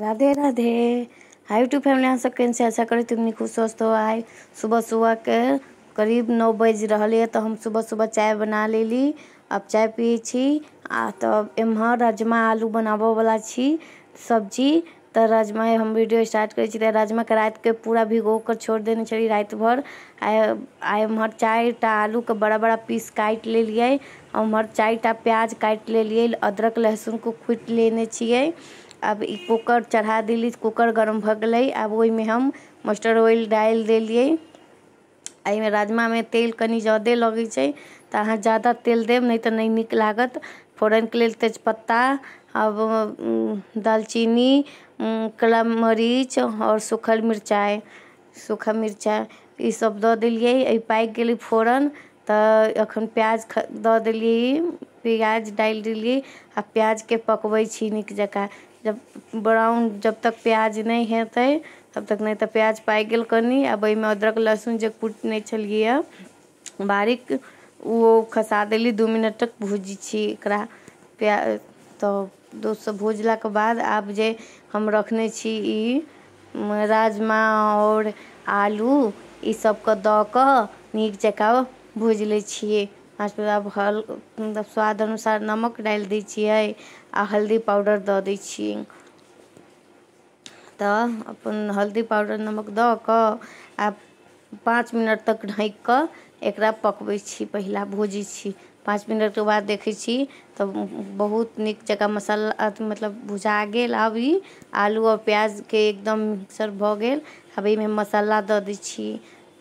Radhe Radhe hi to family हम सबके इनसे अच्छा करी तुम खूब स्वस्थ हो आए सुबह सुबह के करीब नौ बज रही है तो हम सुबह सुबह चाय बना ले ली अब चाय पिए छी आ तब तो एम्हर राजमा आलू बनाबो वाला छी सब्जी तो राजमा हम वीडियो स्टार्ट करै छी राजमा के रात के पूरा भिगो कर छोड़ देने छी रात भर आ एम्हर उम्हर आलू के बड़ा बड़ा पीस काटि लेलियै उम्हर चारि टा प्याज काटि लेलियै अदरक को खुटि लेने छियै अब कुकर कूकर चढ़ा दिली कूकर गर्म भऽ गेलै आब में हम मस्टर्ड ऑयल डालि देलियै राजमा में तेल कनी ज्यादा लगे तो तऽ ज्यादा तेल देव नहीं तो नहीं निक लागत के लिए तेजपत्ता अब दालचीनी कला मरीच और सूखल मिर्चाई सूखा मिर्चा ये सब देलियै एहि पाकि फोरन तो अखन प्याज ख देलियै प्याज डाल देलियै आ प्याज के छी निक जका जब ब्राउन जब तक प्याज नहीं हेतै तब तक नहीं तो प्याज पाकि गेल कनी आब एहिमे अदरक लहसुन जे कुटने छलियै बारीक वो खसा दिली दू मिनट तक भूजी छी एकरा प्या तऽ तो दोससँ भुजलाके बाद आब जे हम रखने छी ई राजमा और आलू ई सब दऽ दक नीक जकाँ भूज लै छियै हाँ आब हल मतलब स्वाद अनुसार नमक डालि दै छियै आ हल्दी पाउडर दऽ दै छियै तऽ अपन हल्दी पाउडर नमक दऽ पाँच मिनट तक ढँकि कर एक पकबै छी पहिला भूजै छी पाँच मिनटके बाद देखै छी तऽ बहुत निक जकाँ मसाला मतलब भुजा गेल अभी आलू और प्याज के एकदम मिक्सर भऽ गेल आब एहिमे मसाला दऽ दै छी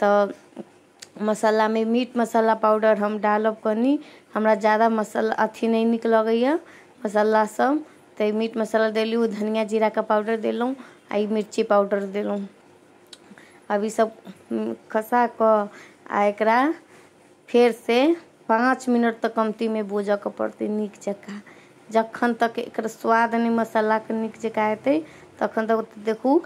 तऽ मसाला में मीट मसाला पाउडर हम डालब कनी हमरा ज़्यादा मसाला अथी नहीं लगे मसाला सब ते मीट मसाला देली वो धनिया का पाउडर दिलूँ आ मिर्ची पाउडर दिलूँ अभी सब खसा क आ फिर से पाँच मिनट तक कमतीमे के पड़ते निक जकाँ जखन तक एक स्वाद मसाला के निक जकाँ एतै तखन तक देखू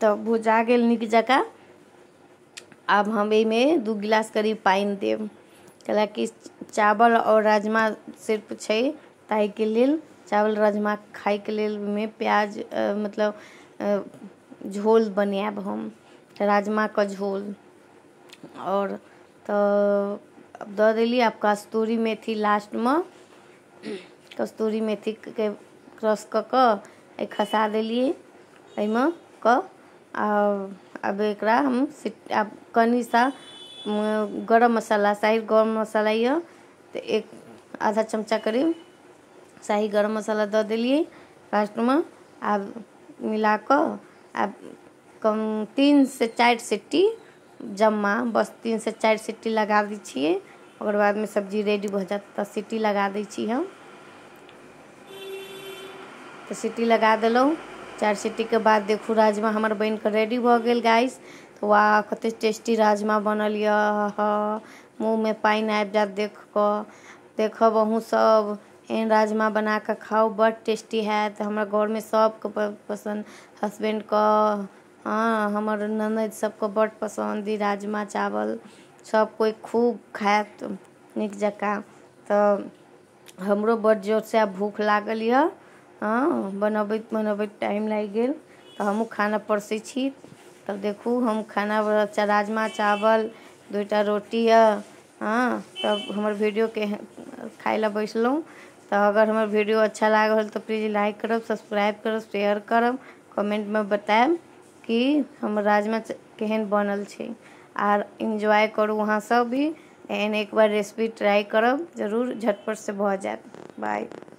तो भुजा गया निक जका अब हम इमें दू गिलास करीब पानी दे कैलाकि चावल और राजमा सिर्फ ताई के लिए चावल राजमा खाए के लिए प्याज मतलब झोल बनायब हम राजमा का झोल तो अब दो दिली आप कस्तूरी मेथी लास्ट में कस्तूरी मेथी के क्रस कऽ खसा देलियै और अब एक हम अब कनी सा गरम मसाला शाही गरम मसाला ये तो एक आधा चमचा करीब शाही गरम मसाला दिलिए फास्ट में आ मिला आ तीन से चार सीटी जम्मा बस तीन से चार सीटी लगा दै और बाद में सब्जी रेडी भ जायत तो सीटी लगा दी छी हम तो सीटी लगा दिलूँ चार सीटी के बाद देखू राजमा हमार बन के रेडी भगल गेल गाइस तो वाह कत टेस्टी राजमा बनल यऽ मुँहमे पानि आबि देख क देख अहू सब एहन राजमा बना के खाओ बड़ टेस्टी में हमरा घरमे पसंद हस्बैंड को हाँ हमर ननद सबको बड़ पसंद ही राजमा चावल सब कोई खूब खायत निक जकाँ तो हमरो बड़ जोर से भूख लागल है हाँ बनब बनब टाइम लग गए तो हम खाना परस तब देखू हम खाना राजमा चावल दूटा रोटी है हाँ तब वीडियो के खाए ला बैसल तो अगर हमारे वीडियो अच्छा लागल तो प्लीज लाइक करब सब्सक्राइब करब शेयर करब में बतायब कि हम राजमा केहन बनल छै आर इन्जॉय वहाँ सब भी एन एक बार रेसिपी ट्राई करब जरूर झटपट से भ जाए बाय